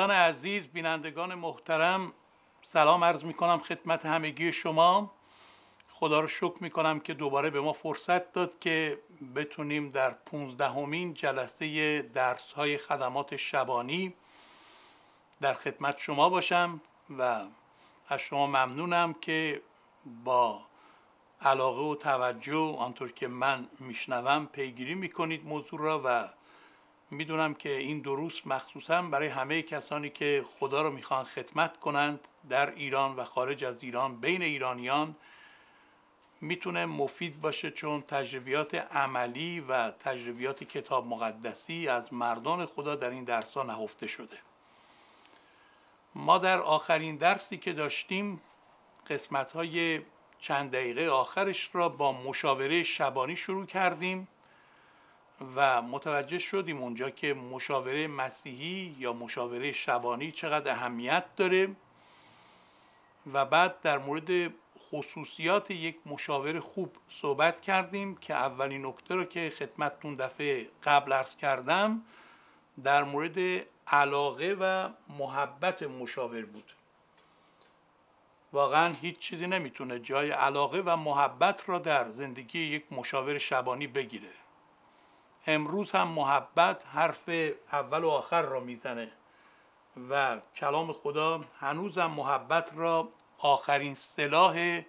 دوستان عزیز بینندگان محترم سلام عرض می کنم خدمت همگی شما خدا رو شکر می کنم که دوباره به ما فرصت داد که بتونیم در پونزدهمین جلسه درس های خدمات شبانی در خدمت شما باشم و از شما ممنونم که با علاقه و توجه آنطور که من میشنوم پیگیری میکنید موضوع را و میدونم که این دروس مخصوصا برای همه کسانی که خدا رو میخوان خدمت کنند در ایران و خارج از ایران بین ایرانیان میتونه مفید باشه چون تجربیات عملی و تجربیات کتاب مقدسی از مردان خدا در این درس ها نهفته شده ما در آخرین درسی که داشتیم قسمت های چند دقیقه آخرش را با مشاوره شبانی شروع کردیم و متوجه شدیم اونجا که مشاوره مسیحی یا مشاوره شبانی چقدر اهمیت داره و بعد در مورد خصوصیات یک مشاور خوب صحبت کردیم که اولین نکته رو که خدمتتون دفعه قبل عرض کردم در مورد علاقه و محبت مشاور بود واقعا هیچ چیزی نمیتونه جای علاقه و محبت را در زندگی یک مشاور شبانی بگیره امروز هم محبت حرف اول و آخر را میزنه و کلام خدا هنوز هم محبت را آخرین سلاح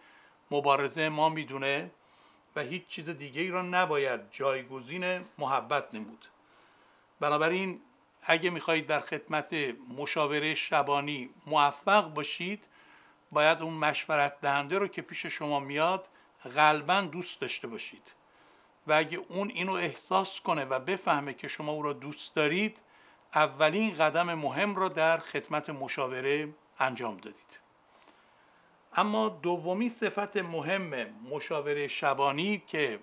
مبارزه ما میدونه و هیچ چیز دیگه ای را نباید جایگزین محبت نمود بنابراین اگه میخواهید در خدمت مشاوره شبانی موفق باشید باید اون مشورت دهنده رو که پیش شما میاد غالبا دوست داشته باشید و اگه اون اینو احساس کنه و بفهمه که شما او را دوست دارید اولین قدم مهم را در خدمت مشاوره انجام دادید اما دومی صفت مهم مشاوره شبانی که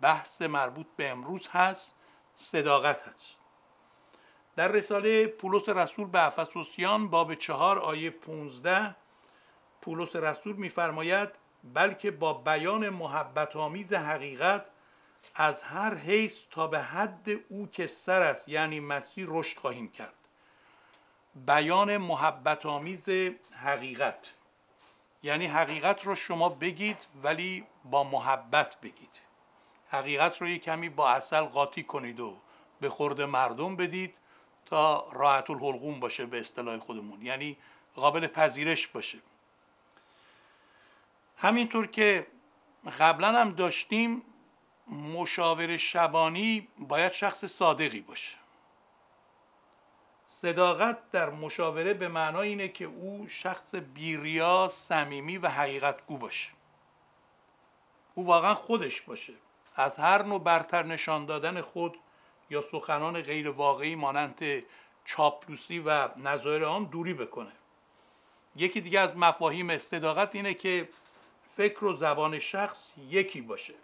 بحث مربوط به امروز هست صداقت هست در رساله پولس رسول به افسوسیان باب چهار آیه 15 پولس رسول میفرماید بلکه با بیان محبت آمیز حقیقت از هر حیث تا به حد او که سر است یعنی مسیح رشد خواهیم کرد بیان محبت آمیز حقیقت یعنی حقیقت رو شما بگید ولی با محبت بگید حقیقت رو یه کمی با اصل قاطی کنید و به خورد مردم بدید تا راحت الحلقوم باشه به اصطلاح خودمون یعنی قابل پذیرش باشه همینطور که قبلا هم داشتیم مشاور شبانی باید شخص صادقی باشه صداقت در مشاوره به معنای اینه که او شخص بیریا صمیمی و حقیقتگو باشه او واقعا خودش باشه از هر نوع برتر نشان دادن خود یا سخنان غیر واقعی مانند چاپلوسی و نظایر آن دوری بکنه یکی دیگه از مفاهیم صداقت اینه که فکر و زبان شخص یکی باشه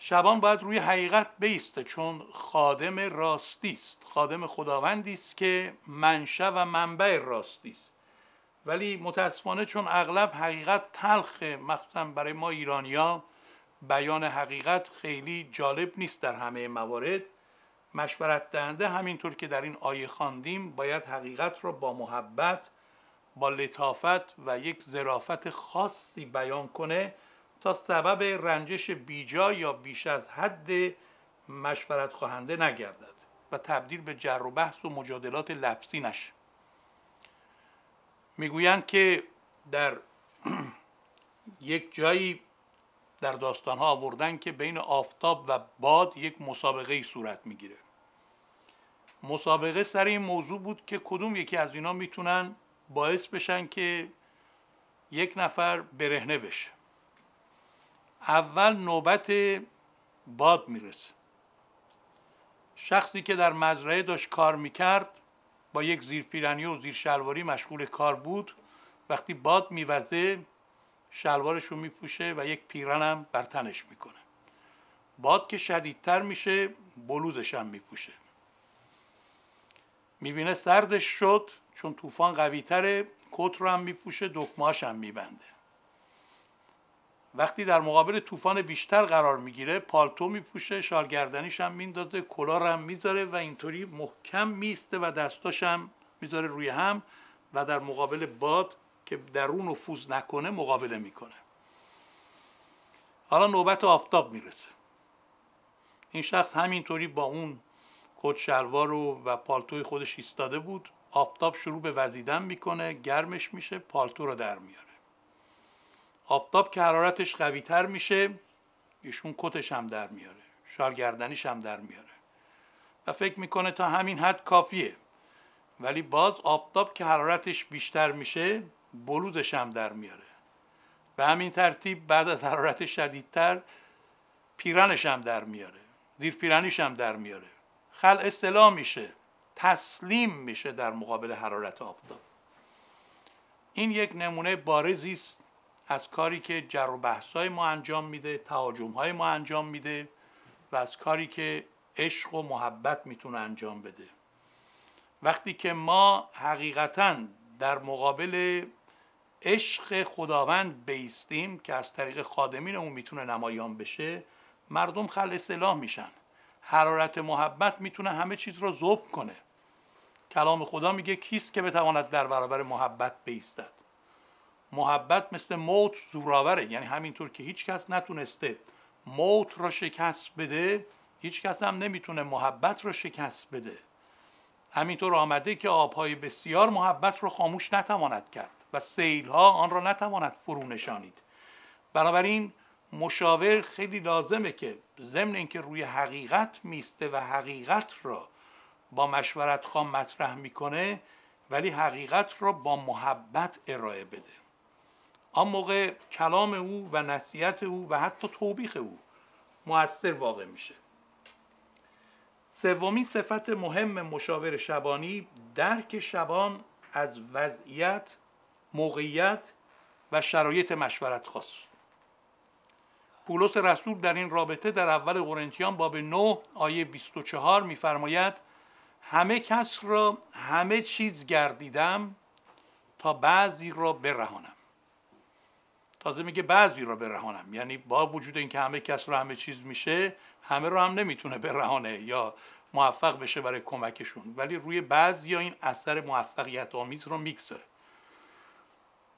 شبان باید روی حقیقت بیسته چون خادم راستی است خادم خداوندی است که منشه و منبع راستی است ولی متاسفانه چون اغلب حقیقت تلخه مخصوصا برای ما ایرانیا بیان حقیقت خیلی جالب نیست در همه موارد مشورت دهنده همینطور که در این آیه خواندیم باید حقیقت را با محبت با لطافت و یک ظرافت خاصی بیان کنه تا سبب رنجش بیجا یا بیش از حد مشورت خواهنده نگردد و تبدیل به جر و بحث و مجادلات لفظی نشه میگویند که در یک جایی در داستان ها آوردن که بین آفتاب و باد یک مسابقه ای صورت میگیره مسابقه سر این موضوع بود که کدوم یکی از اینا میتونن باعث بشن که یک نفر برهنه بشه اول نوبت باد میرسه شخصی که در مزرعه داشت کار میکرد با یک زیرپیرنی و زیر شلواری مشغول کار بود وقتی باد میوزه شلوارش رو میپوشه و یک پیرانم بر تنش میکنه باد که شدیدتر میشه بلوزش هم میپوشه میبینه سردش شد چون طوفان قویتره کت رو هم میپوشه دکمهاش هم میبنده وقتی در مقابل طوفان بیشتر قرار میگیره پالتو میپوشه شالگردنیش هم میندازه کلار هم میذاره و اینطوری محکم میسته و دستاش هم میذاره روی هم و در مقابل باد که اون نفوذ نکنه مقابله میکنه حالا نوبت آفتاب میرسه این شخص همینطوری با اون کت شلوار و, و پالتوی خودش ایستاده بود آفتاب شروع به وزیدن میکنه گرمش میشه پالتو رو در میاره آفتاب که حرارتش قوی تر میشه ایشون کتش هم در میاره شالگردنیش هم در میاره و فکر میکنه تا همین حد کافیه ولی باز آفتاب که حرارتش بیشتر میشه بلودش هم در میاره به همین ترتیب بعد از حرارت شدیدتر پیرنش هم در میاره دیر پیرنیش هم در میاره خل اصطلاح میشه تسلیم میشه در مقابل حرارت آفتاب این یک نمونه بارزی است از کاری که جر و بحثای ما انجام میده تهاجم های ما انجام میده و از کاری که عشق و محبت میتونه انجام بده وقتی که ما حقیقتا در مقابل عشق خداوند بیستیم که از طریق خادمین اون میتونه نمایان بشه مردم خل اصلاح میشن حرارت محبت میتونه همه چیز رو ذوب کنه کلام خدا میگه کیست که بتواند در برابر محبت بیستد محبت مثل موت زوراوره یعنی همینطور که هیچ کس نتونسته موت را شکست بده هیچ کس هم نمیتونه محبت را شکست بده همینطور آمده که آبهای بسیار محبت را خاموش نتواند کرد و سیلها آن را نتواند فرو نشانید بنابراین مشاور خیلی لازمه که ضمن اینکه روی حقیقت میسته و حقیقت را با مشورت خام مطرح میکنه ولی حقیقت را با محبت ارائه بده آن موقع کلام او و نصیحت او و حتی توبیخ او موثر واقع میشه سومین صفت مهم مشاور شبانی درک شبان از وضعیت موقعیت و شرایط مشورت خاص پولس رسول در این رابطه در اول قرنتیان باب 9 آیه 24 میفرماید همه کس را همه چیز گردیدم تا بعضی را برهانم تازه میگه بعضی را برهانم یعنی با وجود اینکه همه کس رو همه چیز میشه همه رو هم نمیتونه برهانه یا موفق بشه برای کمکشون ولی روی بعضی این اثر موفقیت آمیز رو میگذاره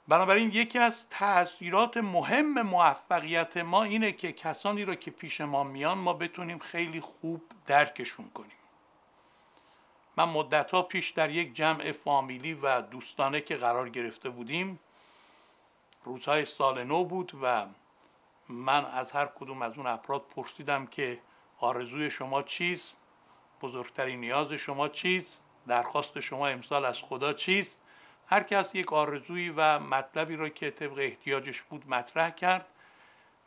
بنابراین یکی از تاثیرات مهم موفقیت ما اینه که کسانی را که پیش ما میان ما بتونیم خیلی خوب درکشون کنیم من مدت ها پیش در یک جمع فامیلی و دوستانه که قرار گرفته بودیم روزهای سال نو بود و من از هر کدوم از اون افراد پرسیدم که آرزوی شما چیست بزرگترین نیاز شما چیست درخواست شما امسال از خدا چیست هر کس یک آرزویی و مطلبی را که طبق احتیاجش بود مطرح کرد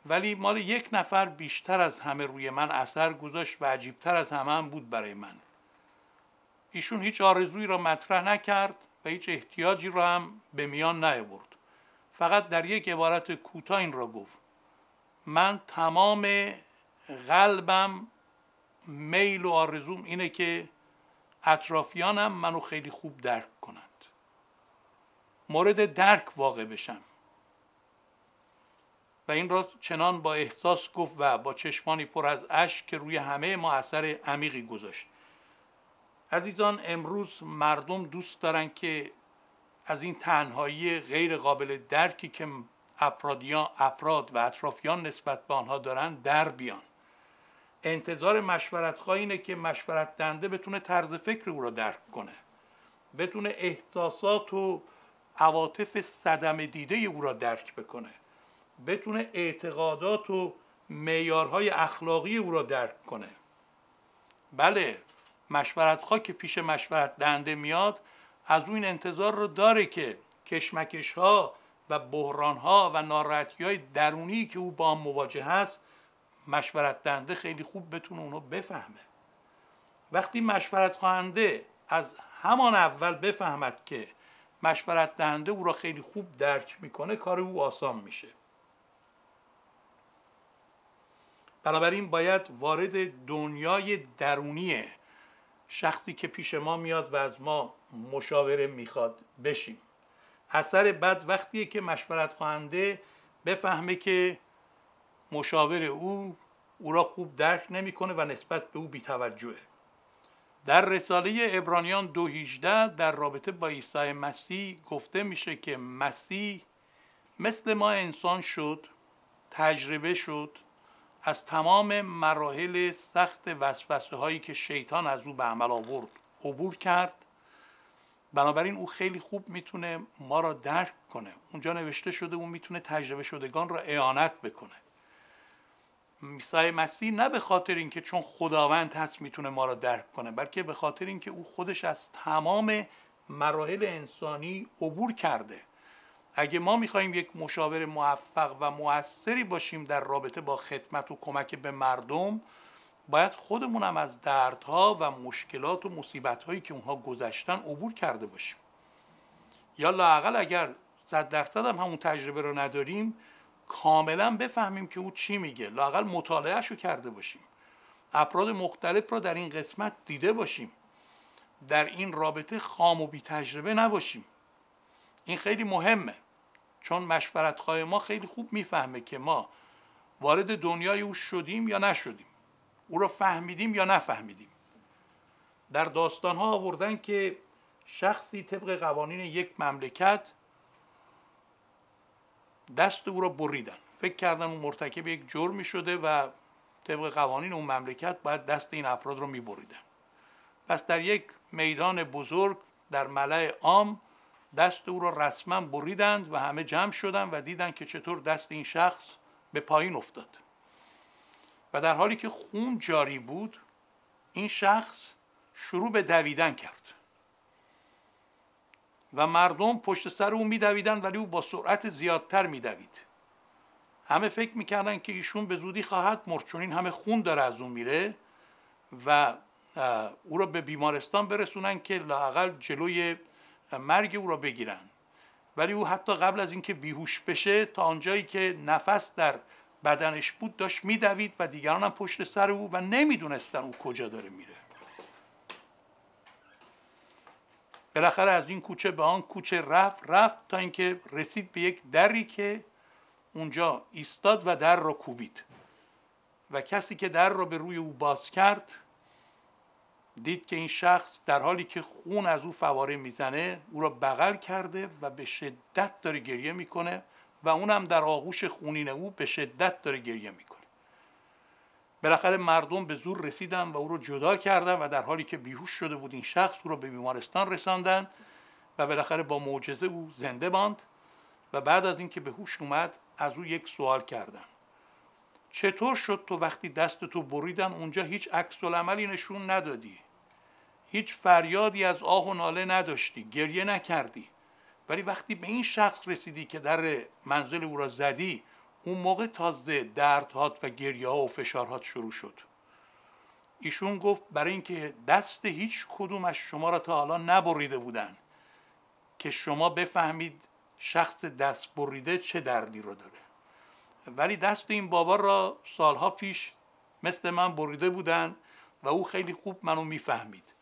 ولی مال یک نفر بیشتر از همه روی من اثر گذاشت و عجیبتر از همه هم بود برای من ایشون هیچ آرزویی را مطرح نکرد و هیچ احتیاجی را هم به میان نیاورد فقط در یک عبارت کوتاه این را گفت من تمام قلبم میل و آرزوم اینه که اطرافیانم منو خیلی خوب درک کنند مورد درک واقع بشم و این را چنان با احساس گفت و با چشمانی پر از اشک که روی همه ما اثر عمیقی گذاشت عزیزان امروز مردم دوست دارن که از این تنهایی غیر قابل درکی که افرادیان افراد و اطرافیان نسبت به آنها دارند در بیان انتظار مشورتخواه اینه که مشورت دنده بتونه طرز فکر او را درک کنه بتونه احساسات و عواطف صدم دیده او را درک بکنه بتونه اعتقادات و میارهای اخلاقی او را درک کنه بله مشورتخواه که پیش مشورت دنده میاد از اون انتظار رو داره که کشمکش ها و بحران ها و ناراحتی های درونی که او با هم مواجه هست مشورت دهنده خیلی خوب بتونه اونو بفهمه وقتی مشورت خواهنده از همان اول بفهمد که مشورت دهنده او را خیلی خوب درک میکنه کار او آسان میشه بنابراین باید وارد دنیای درونیه شخصی که پیش ما میاد و از ما مشاوره میخواد بشیم اثر بد وقتیه که مشورت خواهنده بفهمه که مشاور او او را خوب درک نمیکنه و نسبت به او بیتوجهه در رساله ابرانیان 218 در رابطه با عیسی مسیح گفته میشه که مسیح مثل ما انسان شد تجربه شد از تمام مراحل سخت وسوسه هایی که شیطان از او به عمل آورد عبور کرد بنابراین او خیلی خوب میتونه ما را درک کنه اونجا نوشته شده او میتونه تجربه شدگان را اعانت بکنه عیسی مسیح نه به خاطر اینکه چون خداوند هست میتونه ما را درک کنه بلکه به خاطر اینکه او خودش از تمام مراحل انسانی عبور کرده اگه ما میخواییم یک مشاور موفق و موثری باشیم در رابطه با خدمت و کمک به مردم باید خودمون هم از دردها و مشکلات و مصیبتهایی که اونها گذشتن عبور کرده باشیم یا لاقل اگر صد درصد هم همون تجربه رو نداریم کاملا بفهمیم که او چی میگه لاقل مطالعهش رو کرده باشیم افراد مختلف را در این قسمت دیده باشیم در این رابطه خام و بی تجربه نباشیم این خیلی مهمه چون مشورتخواه ما خیلی خوب میفهمه که ما وارد دنیای او شدیم یا نشدیم او را فهمیدیم یا نفهمیدیم در داستان ها آوردن که شخصی طبق قوانین یک مملکت دست او را بریدن فکر کردن اون مرتکب یک جرمی شده و طبق قوانین اون مملکت باید دست این افراد رو میبریدن پس در یک میدان بزرگ در ملع عام دست او را رسما بریدند و همه جمع شدند و دیدند که چطور دست این شخص به پایین افتاد و در حالی که خون جاری بود این شخص شروع به دویدن کرد و مردم پشت سر او میدویدند ولی او با سرعت زیادتر میدوید همه فکر میکردن که ایشون به زودی خواهد مرد چون این همه خون داره از اون میره و او را به بیمارستان برسونن که لاقل جلوی مرگ او را بگیرن ولی او حتی قبل از اینکه بیهوش بشه تا آنجایی که نفس در بدنش بود داشت میدوید و دیگران هم پشت سر او و نمیدونستن او کجا داره میره بالاخره از این کوچه به آن کوچه رفت رفت تا اینکه رسید به یک دری که اونجا ایستاد و در را کوبید و کسی که در را به روی او باز کرد دید که این شخص در حالی که خون از او فواره میزنه او را بغل کرده و به شدت داره گریه میکنه و اونم در آغوش خونین او به شدت داره گریه میکنه بالاخره مردم به زور رسیدن و او رو جدا کردن و در حالی که بیهوش شده بود این شخص او را به بیمارستان رساندن و بالاخره با معجزه او زنده ماند و بعد از اینکه به هوش اومد از او یک سوال کردن چطور شد تو وقتی دست تو بریدن اونجا هیچ عکس عملی نشون ندادی هیچ فریادی از آه و ناله نداشتی گریه نکردی ولی وقتی به این شخص رسیدی که در منزل او را زدی اون موقع تازه دردهات و گریه ها و فشارهات شروع شد ایشون گفت برای اینکه دست هیچ کدوم از شما را تا حالا نبریده بودن که شما بفهمید شخص دست بریده چه دردی را داره ولی دست این بابا را سالها پیش مثل من بریده بودن و او خیلی خوب منو میفهمید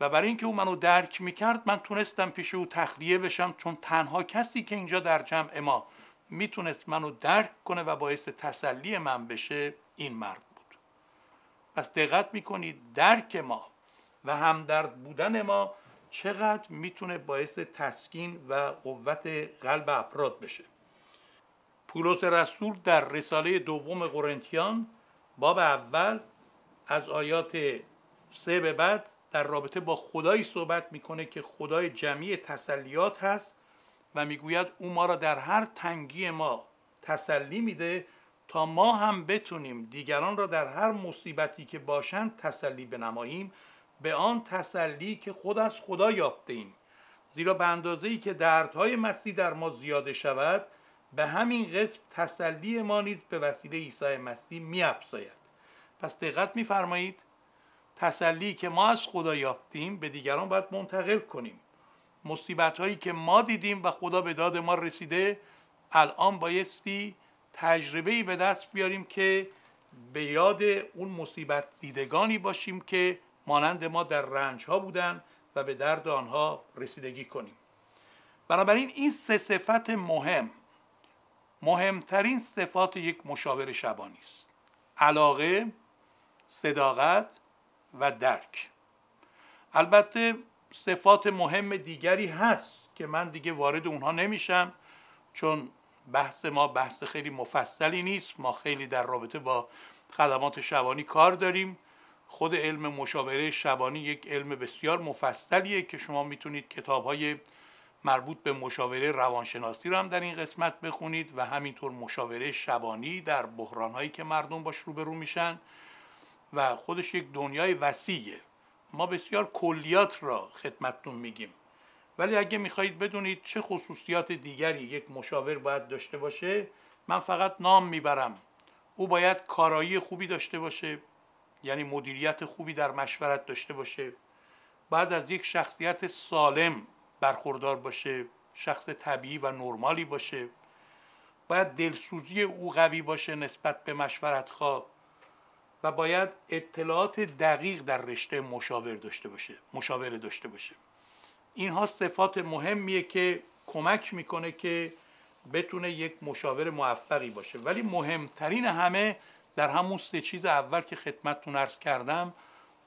و برای اینکه او منو درک میکرد من تونستم پیش او تخلیه بشم چون تنها کسی که اینجا در جمع ما میتونست منو درک کنه و باعث تسلی من بشه این مرد بود پس دقت میکنید درک ما و همدرد بودن ما چقدر میتونه باعث تسکین و قوت قلب افراد بشه پولس رسول در رساله دوم قرنتیان باب اول از آیات سه به بعد در رابطه با خدایی صحبت میکنه که خدای جمعی تسلیات هست و میگوید او ما را در هر تنگی ما تسلی میده تا ما هم بتونیم دیگران را در هر مصیبتی که باشند تسلی بنماییم به آن تسلی که خود از خدا یافته ایم زیرا به اندازه ای که دردهای مسیح در ما زیاده شود به همین قسم تسلی ما نیز به وسیله عیسی مسیح میافزاید پس دقت میفرمایید تسلی که ما از خدا یافتیم به دیگران باید منتقل کنیم مصیبت هایی که ما دیدیم و خدا به داد ما رسیده الان بایستی تجربه ای به دست بیاریم که به یاد اون مصیبت دیدگانی باشیم که مانند ما در رنج ها بودن و به درد آنها رسیدگی کنیم بنابراین این سه صفت مهم مهمترین صفات یک مشاور شبانی است علاقه صداقت و درک البته صفات مهم دیگری هست که من دیگه وارد اونها نمیشم چون بحث ما بحث خیلی مفصلی نیست ما خیلی در رابطه با خدمات شبانی کار داریم خود علم مشاوره شبانی یک علم بسیار مفصلیه که شما میتونید کتاب های مربوط به مشاوره روانشناسی رو هم در این قسمت بخونید و همینطور مشاوره شبانی در بحران هایی که مردم باش روبرو میشن و خودش یک دنیای وسیعه ما بسیار کلیات را خدمتتون میگیم ولی اگه میخواهید بدونید چه خصوصیات دیگری یک مشاور باید داشته باشه من فقط نام میبرم او باید کارایی خوبی داشته باشه یعنی مدیریت خوبی در مشورت داشته باشه بعد از یک شخصیت سالم برخوردار باشه شخص طبیعی و نرمالی باشه باید دلسوزی او قوی باشه نسبت به مشورت خواه و باید اطلاعات دقیق در رشته مشاور داشته باشه مشاوره داشته باشه اینها صفات مهمیه که کمک میکنه که بتونه یک مشاور موفقی باشه ولی مهمترین همه در همون سه چیز اول که خدمتتون عرض کردم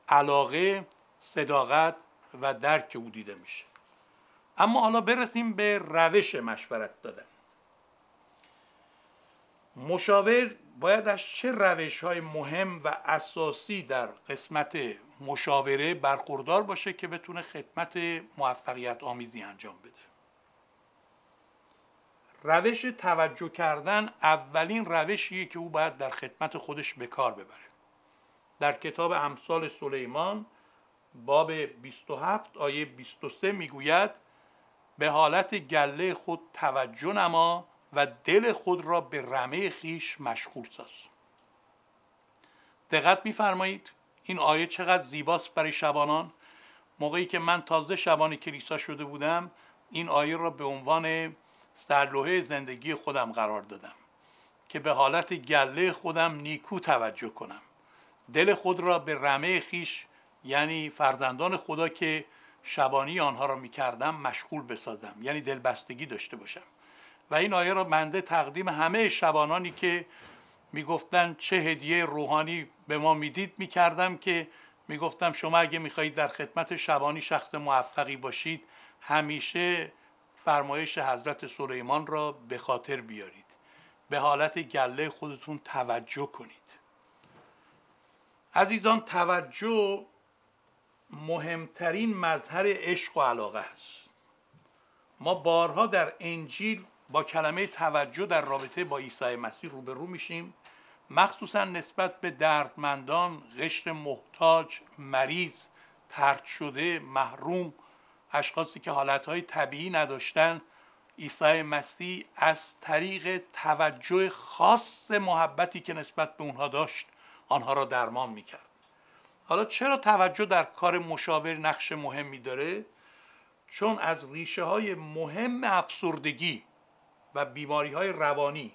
علاقه صداقت و درک او دیده میشه اما حالا برسیم به روش مشورت دادن مشاور باید از چه روش های مهم و اساسی در قسمت مشاوره برخوردار باشه که بتونه خدمت موفقیت آمیزی انجام بده روش توجه کردن اولین روشیه که او باید در خدمت خودش به کار ببره در کتاب امثال سلیمان باب 27 آیه 23 میگوید به حالت گله خود توجه نما و دل خود را به رمه خیش مشغول ساز دقت میفرمایید این آیه چقدر زیباست برای شبانان موقعی که من تازه شبان کلیسا شده بودم این آیه را به عنوان سرلوحه زندگی خودم قرار دادم که به حالت گله خودم نیکو توجه کنم دل خود را به رمه خیش یعنی فرزندان خدا که شبانی آنها را میکردم مشغول بسازم یعنی دلبستگی داشته باشم و این آیه را بنده تقدیم همه شبانانی که میگفتن چه هدیه روحانی به ما میدید میکردم که میگفتم شما اگه میخواهید در خدمت شبانی شخص موفقی باشید همیشه فرمایش حضرت سلیمان را به خاطر بیارید به حالت گله خودتون توجه کنید عزیزان توجه مهمترین مظهر عشق و علاقه است ما بارها در انجیل با کلمه توجه در رابطه با عیسی مسیح روبرو میشیم مخصوصا نسبت به دردمندان قشر محتاج مریض ترد شده محروم اشخاصی که حالتهای طبیعی نداشتن عیسی مسیح از طریق توجه خاص محبتی که نسبت به اونها داشت آنها را درمان میکرد حالا چرا توجه در کار مشاور نقش مهمی داره؟ چون از ریشه های مهم افسردگی و بیماری های روانی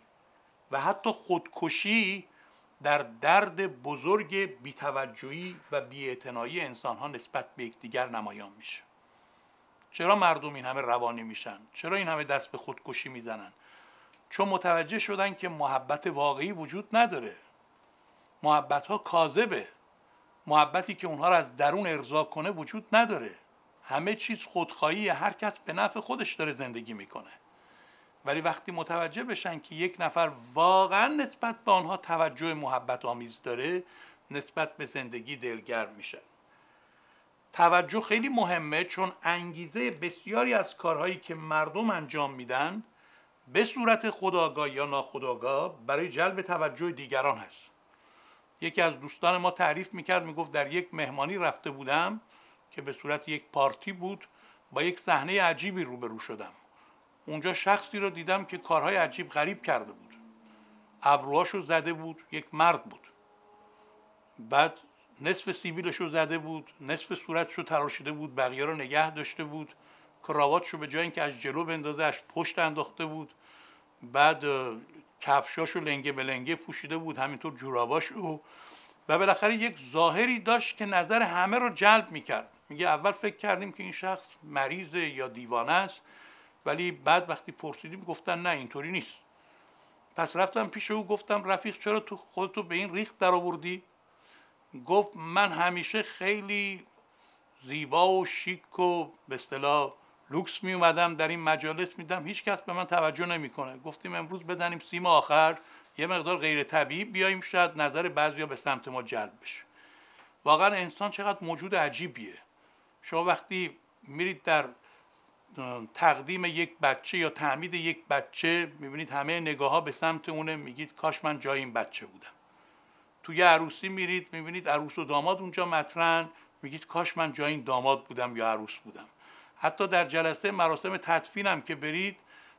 و حتی خودکشی در درد بزرگ بیتوجهی و بیاعتنایی انسان ها نسبت به یکدیگر نمایان میشه چرا مردم این همه روانی میشن چرا این همه دست به خودکشی میزنن چون متوجه شدن که محبت واقعی وجود نداره محبت ها کاذبه محبتی که اونها را از درون ارضا کنه وجود نداره همه چیز خودخواهی هر کس به نفع خودش داره زندگی میکنه ولی وقتی متوجه بشن که یک نفر واقعا نسبت به آنها توجه محبت آمیز داره نسبت به زندگی دلگرم میشن توجه خیلی مهمه چون انگیزه بسیاری از کارهایی که مردم انجام میدن به صورت خداگاه یا ناخداگاه برای جلب توجه دیگران هست یکی از دوستان ما تعریف میکرد میگفت در یک مهمانی رفته بودم که به صورت یک پارتی بود با یک صحنه عجیبی روبرو شدم اونجا شخصی رو دیدم که کارهای عجیب غریب کرده بود رو زده بود یک مرد بود بعد نصف سیبیلش رو زده بود نصف صورتش رو تراشیده بود بقیه رو نگه داشته بود کراواتش رو به جای اینکه از جلو بندازه پشت انداخته بود بعد کفشاش رو لنگه به لنگه پوشیده بود همینطور جوراباش و و بالاخره یک ظاهری داشت که نظر همه رو جلب میکرد میگه اول فکر کردیم که این شخص مریض یا دیوانه است ولی بعد وقتی پرسیدیم گفتن نه اینطوری نیست پس رفتم پیش او گفتم رفیق چرا تو خودتو به این ریخت در آوردی گفت من همیشه خیلی زیبا و شیک و به اصطلاح لوکس می اومدم در این مجالس میدم هیچ کس به من توجه نمیکنه گفتیم امروز بدنیم سیم آخر یه مقدار غیر طبیعی بیایم شاید نظر بعضیا به سمت ما جلب بشه واقعا انسان چقدر موجود عجیبیه شما وقتی میرید در تقدیم یک بچه یا تعمید یک بچه میبینید همه نگاه ها به سمت اونه میگید کاش من جای این بچه بودم توی عروسی میرید میبینید عروس و داماد اونجا مطرن میگید کاش من جای این داماد بودم یا عروس بودم حتی در جلسه مراسم تدفین هم که برید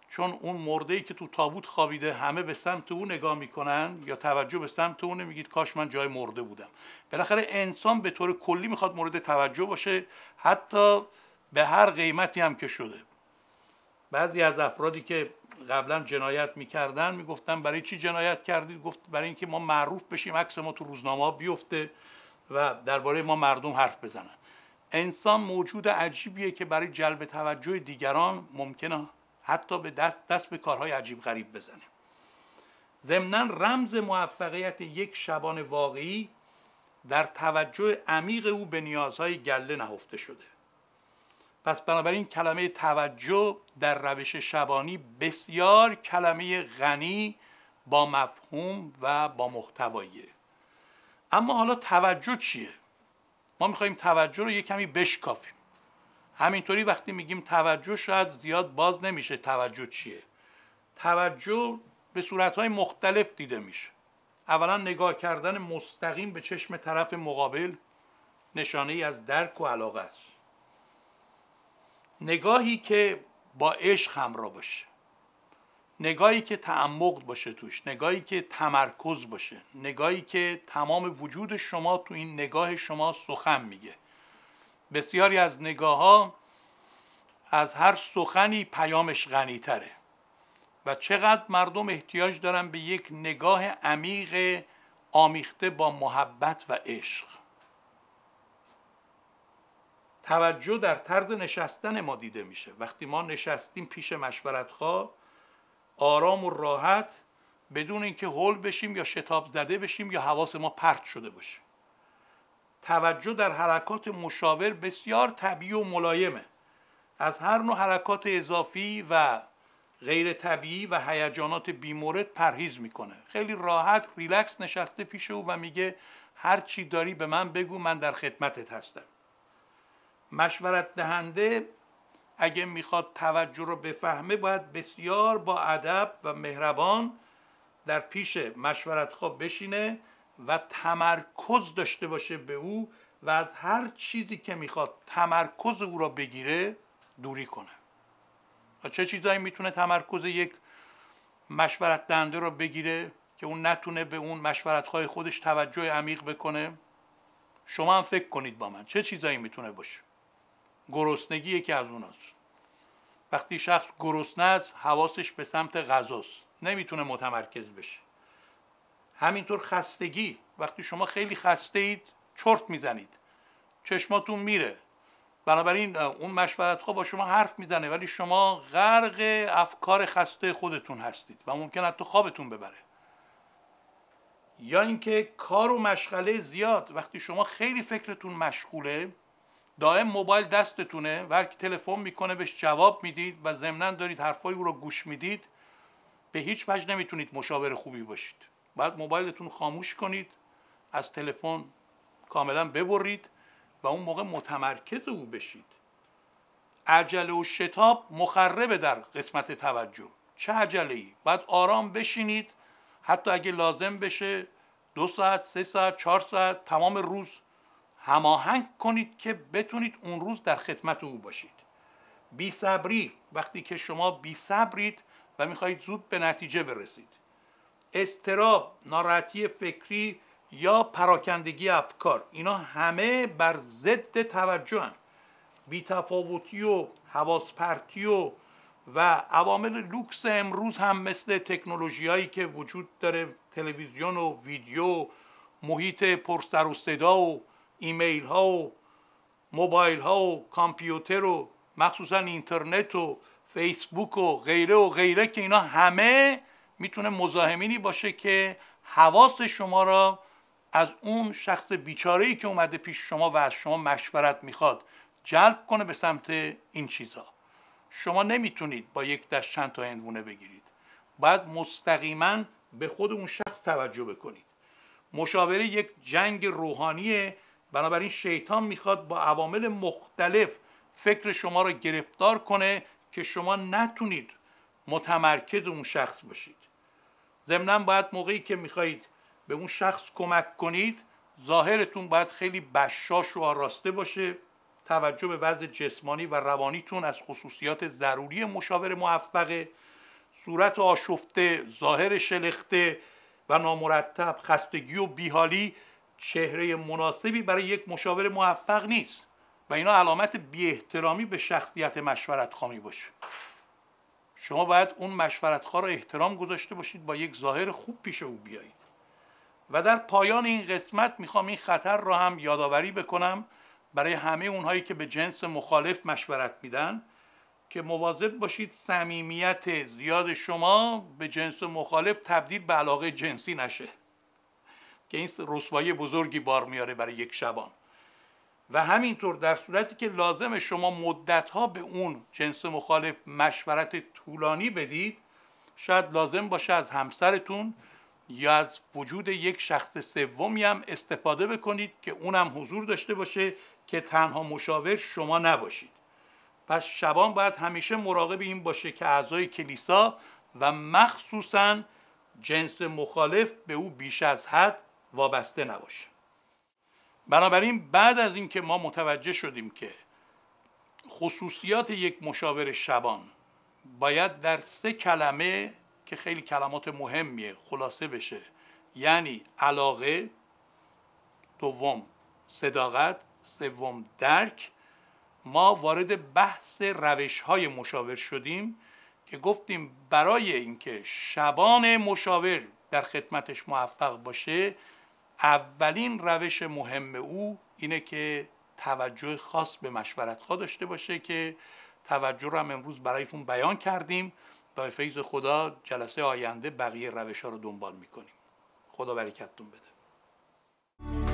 چون اون مرده ای که تو تابوت خوابیده همه به سمت او نگاه میکنن یا توجه به سمت اون میگید کاش من جای مرده بودم بالاخره انسان به طور کلی میخواد مورد توجه باشه حتی به هر قیمتی هم که شده بعضی از افرادی که قبلا جنایت میکردن میگفتن برای چی جنایت کردید گفت برای اینکه ما معروف بشیم عکس ما تو روزنامه بیفته و درباره ما مردم حرف بزنن انسان موجود عجیبیه که برای جلب توجه دیگران ممکنه حتی به دست, دست به کارهای عجیب غریب بزنه ضمنا رمز موفقیت یک شبان واقعی در توجه عمیق او به نیازهای گله نهفته شده پس بنابراین کلمه توجه در روش شبانی بسیار کلمه غنی با مفهوم و با محتواییه اما حالا توجه چیه ما میخوایم توجه رو یه کمی بشکافیم همینطوری وقتی میگیم توجه شاید زیاد باز نمیشه توجه چیه توجه به صورتهای مختلف دیده میشه اولا نگاه کردن مستقیم به چشم طرف مقابل نشانه ای از درک و علاقه است نگاهی که با عشق همراه باشه نگاهی که تعمق باشه توش نگاهی که تمرکز باشه نگاهی که تمام وجود شما تو این نگاه شما سخن میگه بسیاری از نگاه ها از هر سخنی پیامش غنیتره و چقدر مردم احتیاج دارن به یک نگاه عمیق آمیخته با محبت و عشق توجه در طرز نشستن ما دیده میشه وقتی ما نشستیم پیش خواه آرام و راحت بدون اینکه هول بشیم یا شتاب زده بشیم یا حواس ما پرت شده باشه توجه در حرکات مشاور بسیار طبیعی و ملایمه از هر نوع حرکات اضافی و غیر طبیعی و هیجانات بیمورد پرهیز میکنه خیلی راحت ریلکس نشسته پیش او و میگه هر چی داری به من بگو من در خدمتت هستم مشورت دهنده اگه میخواد توجه رو بفهمه باید بسیار با ادب و مهربان در پیش مشورت خواب بشینه و تمرکز داشته باشه به او و از هر چیزی که میخواد تمرکز او را بگیره دوری کنه چه چیزایی میتونه تمرکز یک مشورت دهنده رو بگیره که اون نتونه به اون مشورتهای خودش توجه عمیق بکنه شما هم فکر کنید با من چه چیزایی میتونه باشه گرسنگی یکی از اوناست وقتی شخص گرسنه است حواسش به سمت غذاست نمیتونه متمرکز بشه همینطور خستگی وقتی شما خیلی خسته اید چرت میزنید چشماتون میره بنابراین اون مشورت خواه با شما حرف میزنه ولی شما غرق افکار خسته خودتون هستید و ممکن حتی خوابتون ببره یا اینکه کار و مشغله زیاد وقتی شما خیلی فکرتون مشغوله دائم موبایل دستتونه و هر تلفن میکنه بهش جواب میدید و ضمنا دارید حرفای او رو گوش میدید به هیچ وجه نمیتونید مشاور خوبی باشید بعد موبایلتون خاموش کنید از تلفن کاملا ببرید و اون موقع متمرکز او بشید عجله و شتاب مخربه در قسمت توجه چه عجله ای بعد آرام بشینید حتی اگه لازم بشه دو ساعت سه ساعت چهار ساعت تمام روز هماهنگ کنید که بتونید اون روز در خدمت او باشید بی صبری وقتی که شما بیصبرید و میخواهید زود به نتیجه برسید استراب ناراحتی فکری یا پراکندگی افکار اینا همه بر ضد توجه هم. بیتفاوتی و حواسپرتی و و عوامل لوکس امروز هم مثل تکنولوژی هایی که وجود داره تلویزیون و ویدیو محیط پرستر و صدا و ایمیل ها و موبایل ها و کامپیوتر و مخصوصا اینترنت و فیسبوک و غیره و غیره که اینا همه میتونه مزاحمینی باشه که حواس شما را از اون شخص بیچاره ای که اومده پیش شما و از شما مشورت میخواد جلب کنه به سمت این چیزا شما نمیتونید با یک دست چند تا بگیرید باید مستقیما به خود اون شخص توجه بکنید مشاوره یک جنگ روحانیه بنابراین شیطان میخواد با عوامل مختلف فکر شما را گرفتار کنه که شما نتونید متمرکز اون شخص باشید ضمنا باید موقعی که میخواهید به اون شخص کمک کنید ظاهرتون باید خیلی بشاش و آراسته باشه توجه به وضع جسمانی و روانیتون از خصوصیات ضروری مشاور موفقه صورت آشفته ظاهر شلخته و نامرتب خستگی و بیحالی چهره مناسبی برای یک مشاور موفق نیست و اینا علامت بی احترامی به شخصیت مشورت خامی باشه شما باید اون مشورتخواه را احترام گذاشته باشید با یک ظاهر خوب پیش او بیایید و در پایان این قسمت میخوام این خطر را هم یادآوری بکنم برای همه اونهایی که به جنس مخالف مشورت میدن که مواظب باشید صمیمیت زیاد شما به جنس مخالف تبدیل به علاقه جنسی نشه که این رسوایی بزرگی بار میاره برای یک شبان و همینطور در صورتی که لازم شما مدت ها به اون جنس مخالف مشورت طولانی بدید شاید لازم باشه از همسرتون یا از وجود یک شخص سومی هم استفاده بکنید که اونم حضور داشته باشه که تنها مشاور شما نباشید پس شبان باید همیشه مراقب این باشه که اعضای کلیسا و مخصوصا جنس مخالف به او بیش از حد وابسته نباشه بنابراین بعد از اینکه ما متوجه شدیم که خصوصیات یک مشاور شبان باید در سه کلمه که خیلی کلمات مهمیه خلاصه بشه یعنی علاقه دوم صداقت سوم درک ما وارد بحث روش های مشاور شدیم که گفتیم برای اینکه شبان مشاور در خدمتش موفق باشه اولین روش مهم او اینه که توجه خاص به ها داشته باشه که توجه رو هم امروز برایتون بیان کردیم و فیض خدا جلسه آینده بقیه روش ها رو دنبال میکنیم خدا برکتتون بده